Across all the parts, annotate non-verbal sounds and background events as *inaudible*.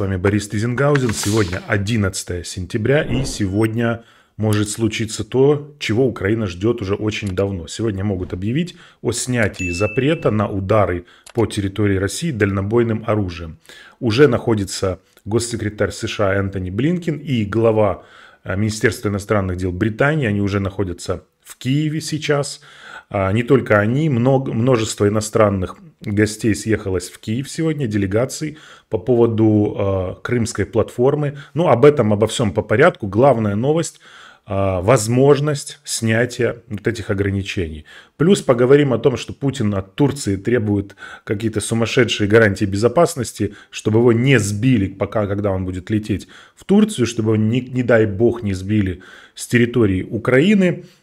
вами Борис Тизенгаузен. Сегодня 11 сентября и сегодня может случиться то, чего Украина ждет уже очень давно. Сегодня могут объявить о снятии запрета на удары по территории России дальнобойным оружием. Уже находится госсекретарь США Энтони Блинкин и глава э, Министерства иностранных дел Британии. Они уже находятся в Киеве сейчас. А, не только они, много, множество иностранных гостей съехалось в Киев сегодня, делегаций по поводу э, крымской платформы. Ну, об этом, обо всем по порядку. Главная новость э, – возможность снятия вот этих ограничений. Плюс поговорим о том, что Путин от Турции требует какие-то сумасшедшие гарантии безопасности, чтобы его не сбили, пока, когда он будет лететь в Турцию, чтобы его, не, не дай бог, не сбили с территории Украины –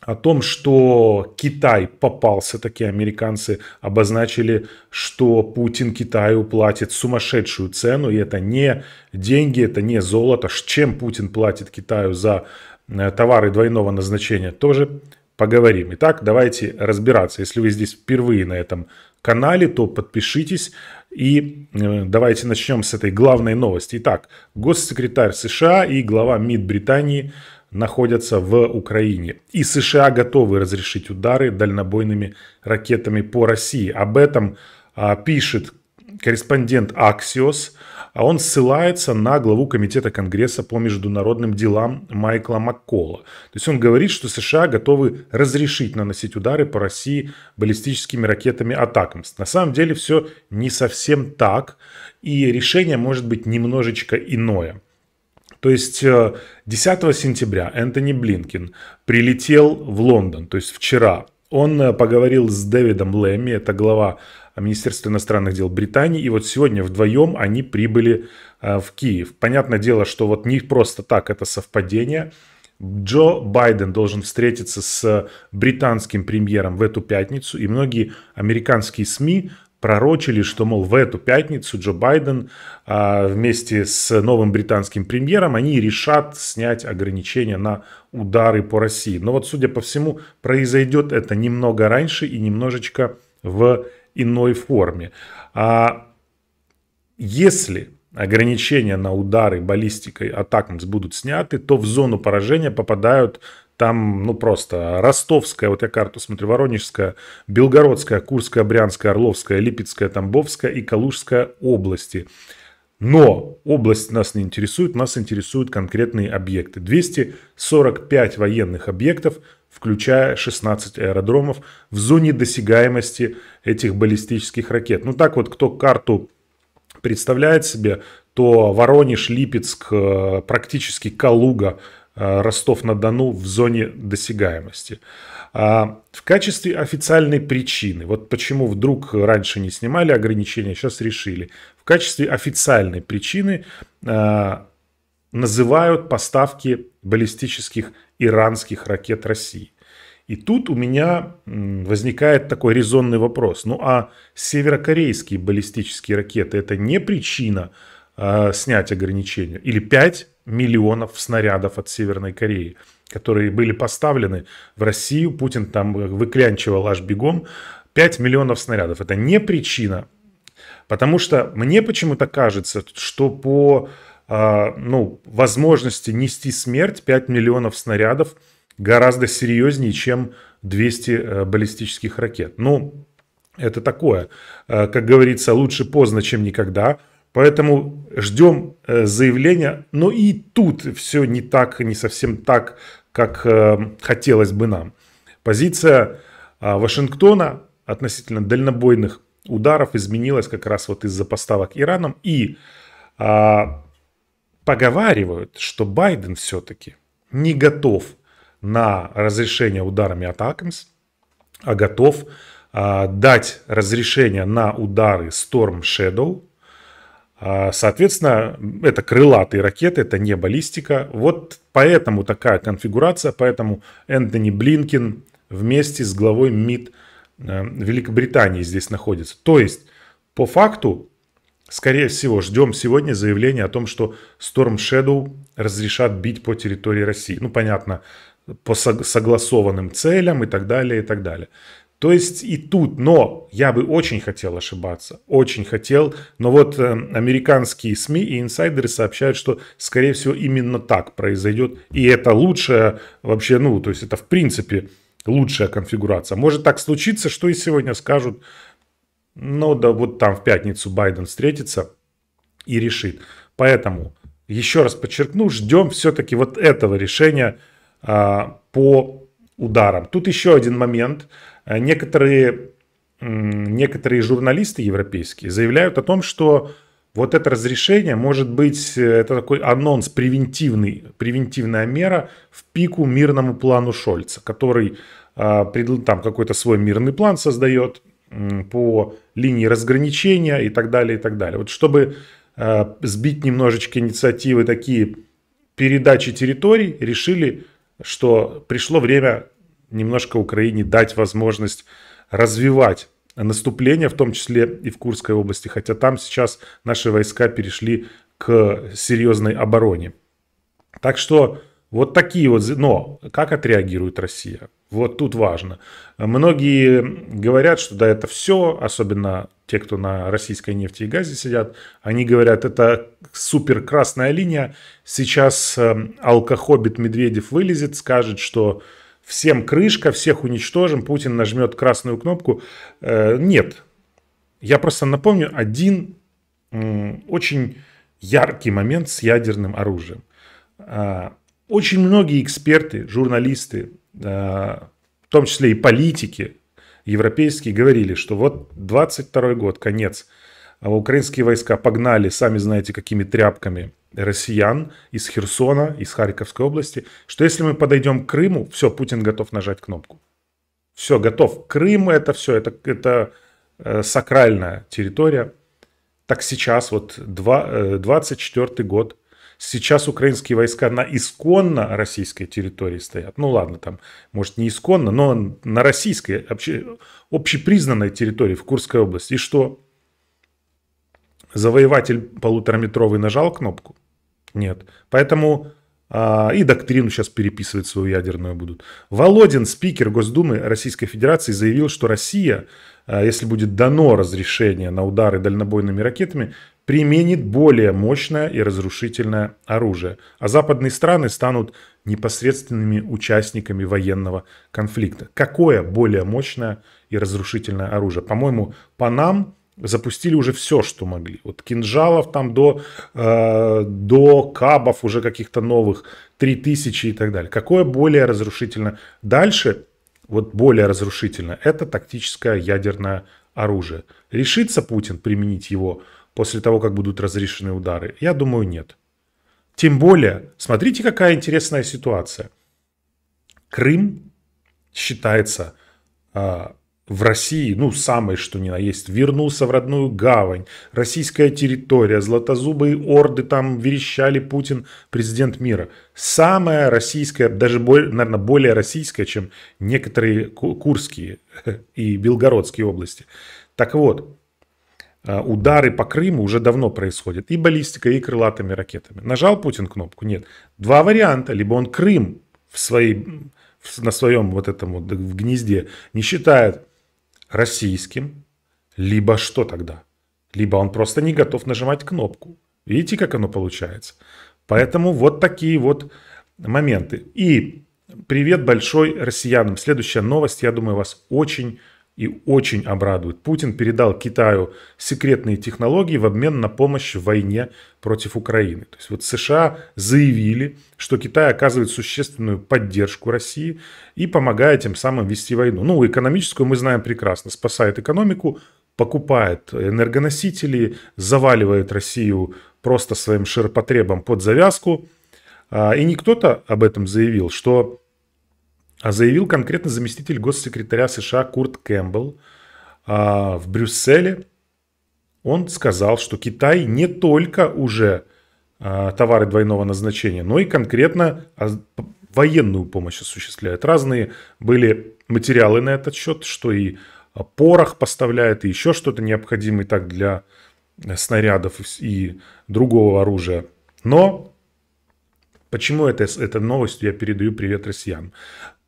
о том, что Китай попался, такие американцы обозначили, что Путин Китаю платит сумасшедшую цену, и это не деньги, это не золото. Чем Путин платит Китаю за э, товары двойного назначения, тоже поговорим. Итак, давайте разбираться. Если вы здесь впервые на этом канале, то подпишитесь. И э, давайте начнем с этой главной новости. Итак, госсекретарь США и глава МИД Британии – находятся в Украине. И США готовы разрешить удары дальнобойными ракетами по России. Об этом а, пишет корреспондент Аксиос. А он ссылается на главу Комитета Конгресса по международным делам Майкла Маккола. То есть он говорит, что США готовы разрешить наносить удары по России баллистическими ракетами «Атакамс». На самом деле все не совсем так, и решение может быть немножечко иное. То есть 10 э, сентября Энтони Блинкин прилетел в Лондон, то есть вчера. Он э, поговорил с Дэвидом Лэмми, это глава э, Министерства иностранных дел Британии, и вот сегодня вдвоем они прибыли в Киев. Понятное дело, что вот не просто так это совпадение. Джо Байден должен встретиться с британским премьером в эту пятницу, и многие американские СМИ пророчили, что, мол, в эту пятницу Джо Байден а, вместе с новым британским премьером, они решат снять ограничения на удары по России. Но вот, судя по всему, произойдет это немного раньше и немножечко в иной форме. А если ограничения на удары баллистикой атакмс будут сняты, то в зону поражения попадают там, ну, просто Ростовская, вот я карту смотрю, Воронежская, Белгородская, Курская, Брянская, Орловская, Липецкая, Тамбовская и Калужская области. Но область нас не интересует, нас интересуют конкретные объекты. 245 военных объектов, включая 16 аэродромов в зоне досягаемости этих баллистических ракет. Ну так вот, кто карту представляет себе, то Воронеж, Липецк, э, практически Калуга – Э, Ростов-на-Дону в зоне досягаемости. А в качестве официальной причины, вот почему вдруг раньше не снимали ограничения, а сейчас решили, в качестве официальной причины э, называют поставки баллистических иранских ракет России. И тут у меня возникает такой резонный вопрос. Ну а северокорейские баллистические ракеты это не причина э, снять ограничения? Или пять? миллионов снарядов от Северной Кореи, которые были поставлены в Россию. Путин там выклянчивал аж бегом. 5 миллионов снарядов. Это не причина. Потому что мне почему-то кажется, что по а, ну, возможности нести смерть 5 миллионов снарядов гораздо серьезнее, чем 200 э, баллистических ракет. Ну, это такое. Э, как говорится, лучше поздно, чем никогда. Поэтому ждем э, заявления. Но и тут все не так, не совсем так, как э, хотелось бы нам. Позиция а, Вашингтона относительно дальнобойных ударов изменилась как раз вот из-за поставок Ираном. И а, поговаривают, что Байден все-таки не готов на разрешение ударами от АКМС, а готов а, дать разрешение на удары Storm Shadow а, соответственно, это крылатые ракеты, это не баллистика. Вот поэтому такая конфигурация, поэтому Энтони Блинкин вместе с главой МИД э, Великобритании здесь находится. То есть, по факту, скорее всего, ждем сегодня заявления о том, что Storm Shadow разрешат бить по территории России. Ну, понятно, по согласованным целям и так далее, и так далее. То есть и тут, но я бы очень хотел ошибаться, очень хотел, но вот э, американские СМИ и инсайдеры сообщают, что, скорее всего, именно так произойдет, и это лучшая вообще, ну, то есть это в принципе лучшая конфигурация. Может так случиться, что и сегодня скажут, ну, да вот там в пятницу Байден встретится и решит. Поэтому, еще раз подчеркну, ждем все-таки вот этого решения э, по ударам. Тут еще один момент – Э, некоторые, некоторые журналисты европейские заявляют о том, что вот это разрешение может быть, э, это такой анонс, превентивный, превентивная мера в пику мирному плану Шольца, который а, там какой-то свой мирный план создает по линии разграничения и так далее, и так далее. Вот чтобы а, сбить немножечко инициативы такие передачи территорий, решили, что пришло время немножко Украине дать возможность развивать наступление, в том числе и в Курской области, хотя там сейчас наши войска перешли к серьезной обороне. Так что вот такие вот... Но как отреагирует Россия? Вот тут важно. Многие говорят, что да, это все, особенно те, кто на российской нефти и газе сидят, они говорят, это супер красная линия. Сейчас э, алкохобит Медведев вылезет, скажет, что всем крышка, всех уничтожим, Путин нажмет красную кнопку. Э, нет. Я просто напомню один очень яркий момент с ядерным оружием. Э, очень многие эксперты, журналисты, э, в том числе и политики европейские, говорили, что вот 22 год, конец – а украинские войска погнали, сами знаете, какими тряпками россиян из Херсона, из Харьковской области, что если мы подойдем к Крыму, все, Путин готов нажать кнопку. Все, готов. Крым это все, это, это э, сакральная территория. Так сейчас, вот два, э, 24 год, сейчас украинские войска на исконно российской территории стоят. Ну ладно, там, может, не исконно, но на российской, обще, общепризнанной территории в Курской области. И что? завоеватель полутораметровый нажал кнопку? Нет. Поэтому а, и доктрину сейчас переписывать свою ядерную будут. Володин, спикер Госдумы Российской Федерации, заявил, что Россия, а, если будет дано разрешение на удары дальнобойными ракетами, применит более мощное и разрушительное оружие, а западные страны станут непосредственными участниками военного конфликта. Какое более мощное и разрушительное оружие? По-моему, по нам запустили уже все, что могли. Вот кинжалов там до, э, до кабов уже каких-то новых, 3000 и так далее. Какое более разрушительно? Дальше, вот более разрушительно, это тактическое ядерное оружие. Решится Путин применить его после того, как будут разрешены удары? Я думаю, нет. Тем более, смотрите, какая интересная ситуация. Крым считается а, в России, ну, самое что ни на есть, вернулся в родную гавань, российская территория, златозубые орды там верещали Путин, президент мира. Самая российская, даже, наверное, более российская, чем некоторые Курские *laughs* и Белгородские области. Так вот, а, удары по Крыму уже давно происходят и баллистикой, и крылатыми ракетами. Нажал Путин кнопку? Нет. Два варианта. Либо он Крым в своей, на своем вот этом вот в гнезде не считает российским, либо что тогда? Либо он просто не готов нажимать кнопку. Видите, как оно получается? Поэтому вот такие вот моменты. И привет большой россиянам. Следующая новость, я думаю, вас очень и очень обрадует. Путин передал Китаю секретные технологии в обмен на помощь в войне против Украины. То есть вот США заявили, что Китай оказывает существенную поддержку России и помогает тем самым вести войну. Ну, экономическую мы знаем прекрасно. Спасает экономику, покупает энергоносители, заваливает Россию просто своим ширпотребом под завязку. А, и не кто-то об этом заявил, что а заявил конкретно заместитель госсекретаря США Курт Кэмпбелл а, в Брюсселе. Он сказал, что Китай не только уже а, товары двойного назначения, но и конкретно а, военную помощь осуществляет. Разные были материалы на этот счет, что и а, порох поставляет, и еще что-то необходимое так для э, снарядов и другого оружия. Но Почему это, это новость? Я передаю привет россиянам.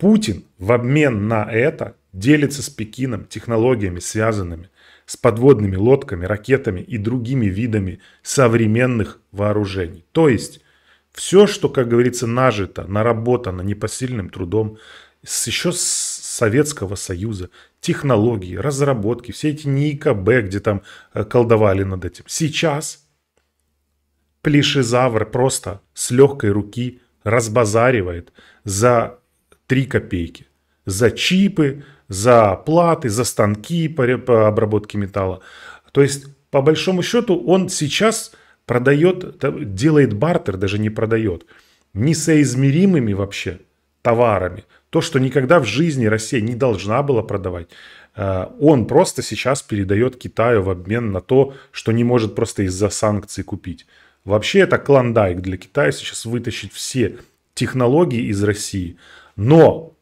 Путин в обмен на это делится с Пекином технологиями, связанными с подводными лодками, ракетами и другими видами современных вооружений. То есть все, что, как говорится, нажито, наработано непосильным трудом, с еще с Советского Союза, технологии, разработки, все эти НИИКБ, где там э, колдовали над этим. Сейчас плешизавр просто с легкой руки разбазаривает за 3 копейки. За чипы, за платы, за станки по, по обработке металла. То есть, по большому счету, он сейчас продает, делает бартер, даже не продает, несоизмеримыми вообще товарами. То, что никогда в жизни Россия не должна была продавать, э, он просто сейчас передает Китаю в обмен на то, что не может просто из-за санкций купить. Вообще это клондайк для Китая сейчас вытащить все технологии из России, но,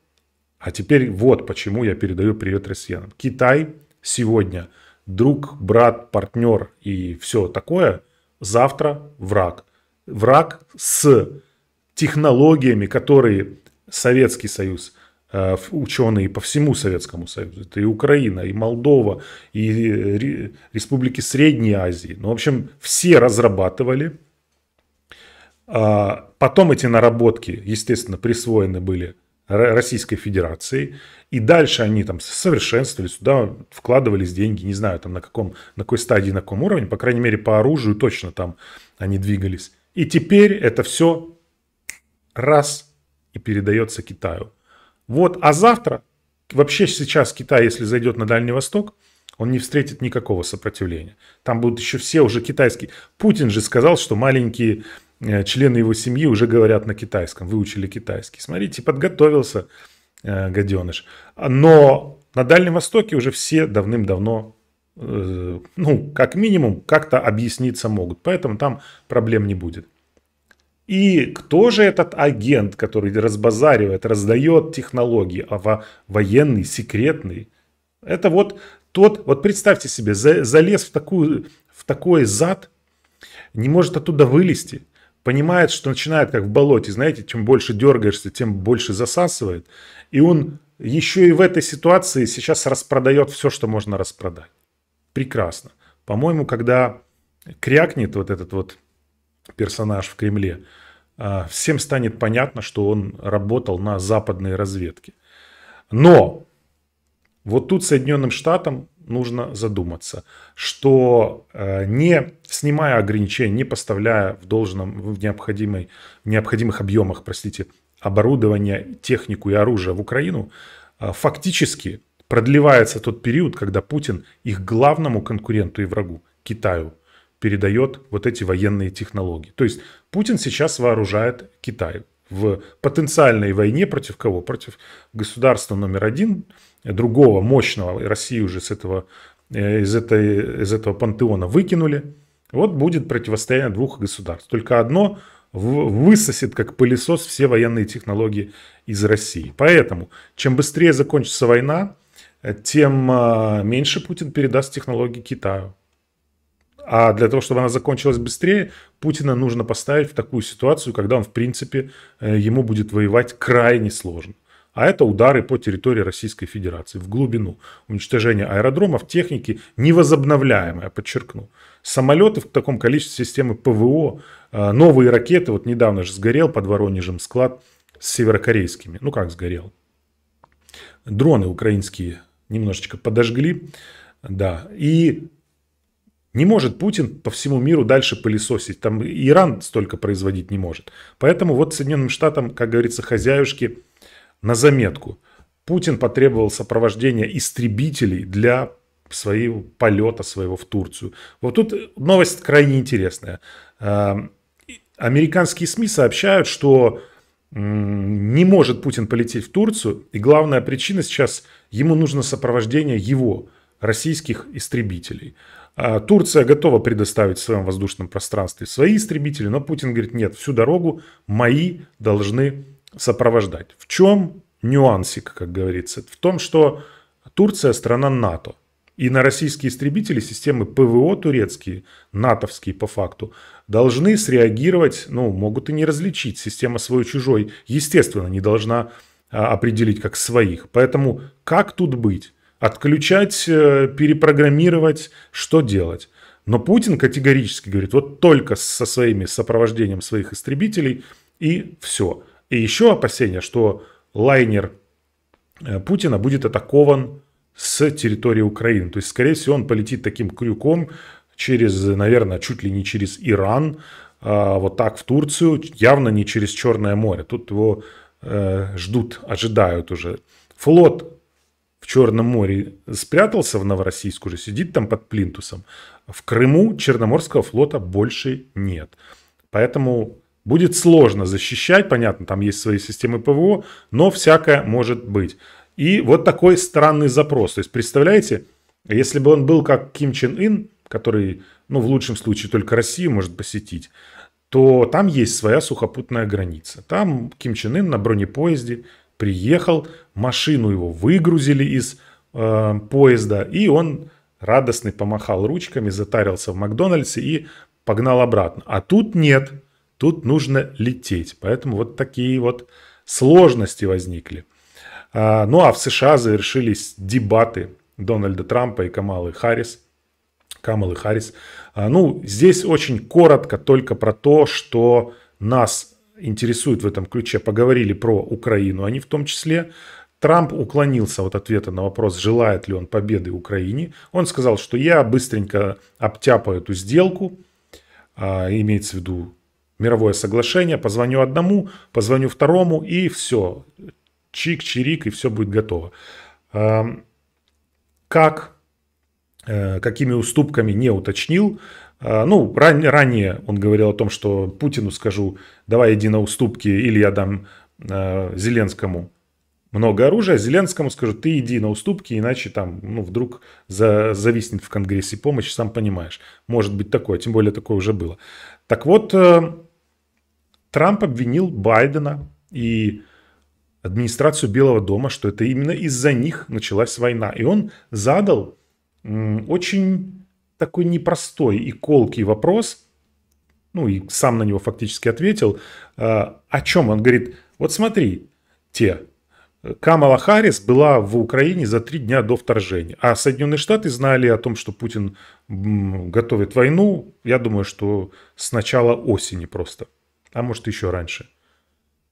а теперь вот почему я передаю привет россиянам. Китай сегодня друг, брат, партнер и все такое, завтра враг. Враг с технологиями, которые Советский Союз, э, ученые по всему Советскому Союзу, это и Украина, и Молдова, и э, республики Средней Азии, ну, в общем, все разрабатывали. А, потом эти наработки, естественно, присвоены были – Российской Федерации. И дальше они там совершенствовали, сюда вкладывались деньги, не знаю, там на, каком, на какой стадии, на каком уровне, по крайней мере, по оружию точно там они двигались. И теперь это все раз и передается Китаю. Вот, а завтра, вообще сейчас Китай, если зайдет на Дальний Восток, он не встретит никакого сопротивления. Там будут еще все уже китайские. Путин же сказал, что маленькие Э, члены его семьи уже говорят на китайском, выучили китайский. Смотрите, подготовился э, гаденыш. Но на Дальнем Востоке уже все давным-давно, э, ну, как минимум, как-то объясниться могут. Поэтому там проблем не будет. И кто же этот агент, который разбазаривает, раздает технологии, а во военный, секретный? Это вот тот, вот представьте себе, за, залез в, такую, в такой зад, не может оттуда вылезти понимает, что начинает как в болоте, знаете, чем больше дергаешься, тем больше засасывает. И он еще и в этой ситуации сейчас распродает все, что можно распродать. Прекрасно. По-моему, когда крякнет вот этот вот персонаж в Кремле, а, всем станет понятно, что он работал на западной разведке. Но вот тут Соединенным Штатам нужно задуматься, что э, не снимая ограничений, не поставляя в должном, в, необходимой, в необходимых объемах, простите, оборудование, технику и оружие в Украину, э, фактически продлевается тот период, когда Путин их главному конкуренту и врагу, Китаю, передает вот эти военные технологии. То есть Путин сейчас вооружает Китай в потенциальной войне против кого? Против государства номер один, другого мощного, Россию уже с этого, э, из, этой, из этого пантеона выкинули. Вот будет противостояние двух государств. Только одно высосет, как пылесос, все военные технологии из России. Поэтому, чем быстрее закончится война, тем а, меньше Путин передаст технологии Китаю. А для того, чтобы она закончилась быстрее, Путина нужно поставить в такую ситуацию, когда он, в принципе, э, ему будет воевать крайне сложно. А это удары по территории Российской Федерации в глубину. Уничтожение аэродромов, техники невозобновляемое, подчеркну. Самолеты в таком количестве системы ПВО, э, новые ракеты, вот недавно же сгорел под Воронежем склад с северокорейскими. Ну как сгорел? Дроны украинские немножечко подожгли. Да, и не может Путин по всему миру дальше пылесосить. Там Иран столько производить не может. Поэтому вот Соединенным Штатам, как говорится, хозяюшки на заметку. Путин потребовал сопровождения истребителей для своего полета своего в Турцию. Вот тут новость крайне интересная. А, американские СМИ сообщают, что не может Путин полететь в Турцию, и главная причина сейчас, ему нужно сопровождение его, российских истребителей. А, Турция готова предоставить в своем воздушном пространстве свои истребители, но Путин говорит, нет, всю дорогу мои должны сопровождать. В чем нюансик, как говорится? В том, что Турция страна НАТО. И на российские истребители системы ПВО турецкие, натовские по факту, должны среагировать, ну, могут и не различить. Система свой-чужой, естественно, не должна а, определить как своих. Поэтому как тут быть? Отключать, э, перепрограммировать, что делать. Но Путин категорически говорит, вот только со своими сопровождением своих истребителей и все. И еще опасение, что лайнер э, Путина будет атакован с территории Украины. То есть, скорее всего, он полетит таким крюком через, наверное, чуть ли не через Иран, а, вот так в Турцию, явно не через Черное море. Тут его э, ждут, ожидают уже. Флот в Черном море спрятался в Новороссийск уже, сидит там под плинтусом. В Крыму Черноморского флота больше нет. Поэтому будет сложно защищать, понятно, там есть свои системы ПВО, но всякое может быть. И вот такой странный запрос. То есть, представляете, если бы он был как Ким Чен Ин, который, ну, в лучшем случае только Россию может посетить, то там есть своя сухопутная граница. Там Ким Чен Ин на бронепоезде приехал, машину его выгрузили из э, поезда, и он радостный помахал ручками, затарился в Макдональдсе и погнал обратно. А тут нет, тут нужно лететь. Поэтому вот такие вот сложности возникли. А, ну а в США завершились дебаты Дональда Трампа и Камалы Харрис. Камалы Харрис. А, ну, здесь очень коротко только про то, что нас интересует в этом ключе, а поговорили про Украину, они в том числе. Трамп уклонился от ответа на вопрос, желает ли он победы Украине. Он сказал, что я быстренько обтяпаю эту сделку, а, имеется в виду мировое соглашение, позвоню одному, позвоню второму и все. Чик-чирик и все будет готово. А, как, э, какими уступками не уточнил, а, ну, ран, ранее он говорил о том, что Путину скажу, давай иди на уступки, или я дам э, Зеленскому много оружия, Зеленскому скажу, ты иди на уступки, иначе там, ну, вдруг за, зависнет в Конгрессе помощь, сам понимаешь. Может быть такое, тем более такое уже было. Так вот, э, Трамп обвинил Байдена и администрацию Белого дома, что это именно из-за них началась война. И он задал очень такой непростой и колкий вопрос, ну и сам на него фактически ответил, э, о чем он говорит, вот смотри, те, э, Камала Харрис была в Украине за три дня до вторжения. А Соединенные Штаты знали о том, что Путин готовит войну, я думаю, что с начала осени просто. А может еще раньше.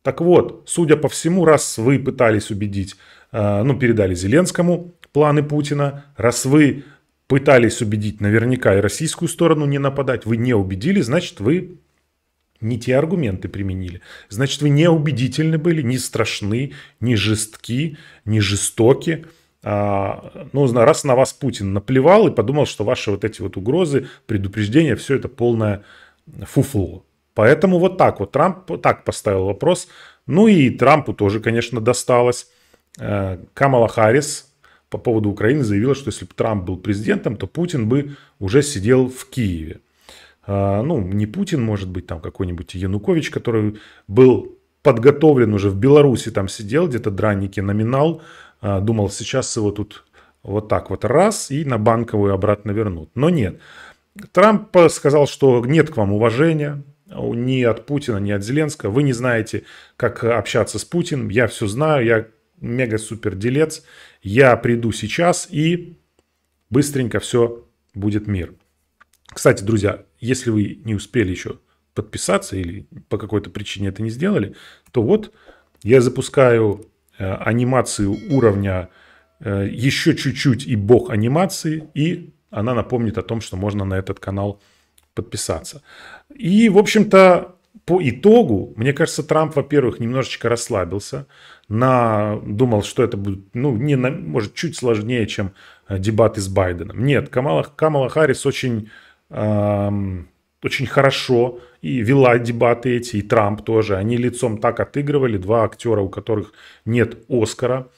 Так вот, судя по всему, раз вы пытались убедить, э, ну, передали Зеленскому планы Путина, раз вы пытались убедить наверняка и российскую сторону не нападать, вы не убедили, значит, вы не те аргументы применили. Значит, вы не убедительны были, не страшны, не жестки, не жестоки. А, ну, раз на вас Путин наплевал и подумал, что ваши вот эти вот угрозы, предупреждения, все это полное фуфло. Поэтому вот так вот Трамп так поставил вопрос. Ну и Трампу тоже, конечно, досталось. Э, Камала Харрис по поводу Украины заявила, что если бы Трамп был президентом, то Путин бы уже сидел в Киеве. А, ну, не Путин, может быть, там какой-нибудь Янукович, который был подготовлен уже в Беларуси, там сидел где-то драники номинал, а, думал, сейчас его тут вот так вот раз и на банковую обратно вернут. Но нет. Трамп сказал, что нет к вам уважения, ни от Путина, ни от Зеленского. Вы не знаете, как общаться с Путиным. Я все знаю, я мега-супер-делец. Я приду сейчас и быстренько все будет мир. Кстати, друзья, если вы не успели еще подписаться или по какой-то причине это не сделали, то вот я запускаю э, анимацию уровня э, еще чуть-чуть и бог анимации, и она напомнит о том, что можно на этот канал подписаться. И, в общем-то, по итогу, мне кажется, Трамп, во-первых, немножечко расслабился на, думал, что это будет, ну, не на, может, чуть сложнее, чем э, дебаты с Байденом. Нет, Камала, Камала Харрис очень, эм, очень хорошо и вела дебаты эти, и Трамп тоже. Они лицом так отыгрывали, два актера, у которых нет Оскара.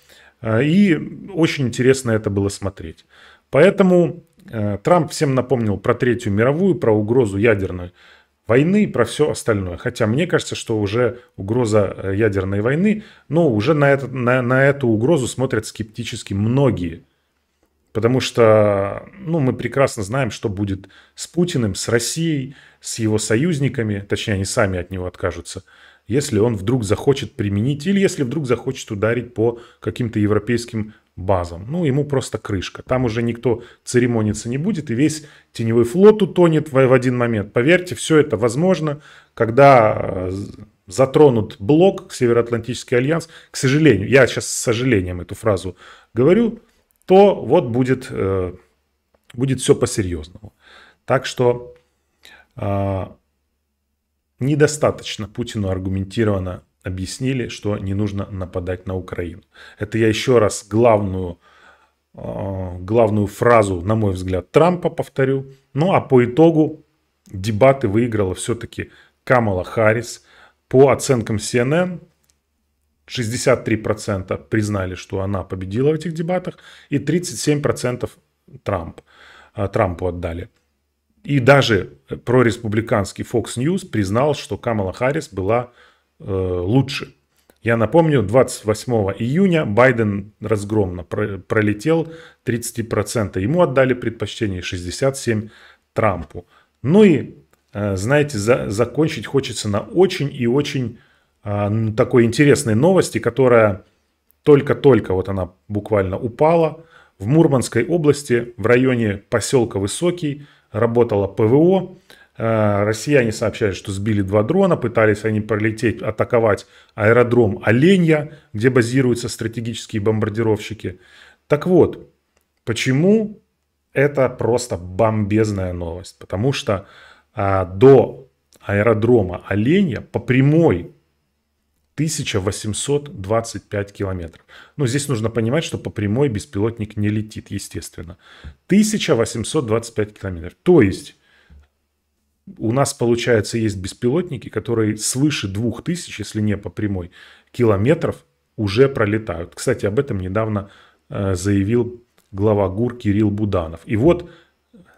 Э, и очень интересно это было смотреть. Поэтому э, Трамп всем напомнил про Третью мировую, про угрозу ядерной войны и про все остальное. Хотя мне кажется, что уже угроза э, ядерной войны, ну, уже на, этот, на, на эту угрозу смотрят скептически многие. Потому что ну, мы прекрасно знаем, что будет с Путиным, с Россией, с его союзниками, точнее, они сами от него откажутся, если он вдруг захочет применить или если вдруг захочет ударить по каким-то европейским базам. Ну, ему просто крышка. Там уже никто церемониться не будет, и весь теневой флот утонет в, в один момент. Поверьте, все это возможно, когда э, затронут блок Североатлантический альянс. К сожалению, я сейчас с сожалением эту фразу говорю, то вот будет, э, будет все по-серьезному. Так что э, недостаточно Путину аргументированно объяснили, что не нужно нападать на Украину. Это я еще раз главную, а, главную фразу, на мой взгляд, Трампа повторю. Ну а по итогу дебаты выиграла все-таки Камала Харрис. По оценкам CNN 63% признали, что она победила в этих дебатах, и 37% Трамп, а, Трампу отдали. И даже э, прореспубликанский Fox News признал, что Камала Харрис была Э, лучше. Я напомню, 28 июня Байден разгромно пролетел 33%. Ему отдали предпочтение 67% Трампу. Ну и, э, знаете, за, закончить хочется на очень и очень э, такой интересной новости, которая только-только, вот она буквально упала. В Мурманской области, в районе поселка Высокий, работала ПВО. Э, Россияне сообщали, что сбили два дрона, пытались они пролететь, атаковать аэродром Оленья, где базируются стратегические бомбардировщики. Так вот, почему это просто бомбезная новость? Потому что а, до аэродрома Оленья по прямой 1825 километров. Но ну, здесь нужно понимать, что по прямой беспилотник не летит, естественно. 1825 километров. То есть у нас, получается, есть беспилотники, которые свыше 2000, если не по прямой, километров уже пролетают. Кстати, об этом недавно э, заявил глава ГУР Кирилл Буданов. И вот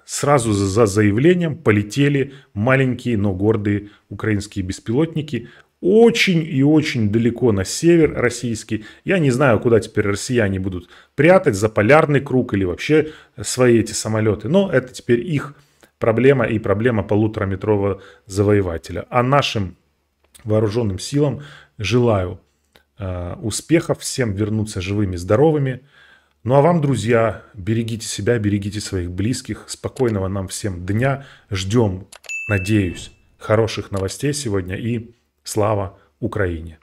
сразу за заявлением полетели маленькие, но гордые украинские беспилотники очень и очень далеко на север российский. Я не знаю, куда теперь россияне будут прятать, за полярный круг или вообще свои эти самолеты. Но это теперь их проблема и проблема полутораметрового завоевателя. А нашим вооруженным силам желаю э, успехов, всем вернуться живыми, здоровыми. Ну а вам, друзья, берегите себя, берегите своих близких. Спокойного нам всем дня. Ждем, надеюсь, хороших новостей сегодня и слава Украине!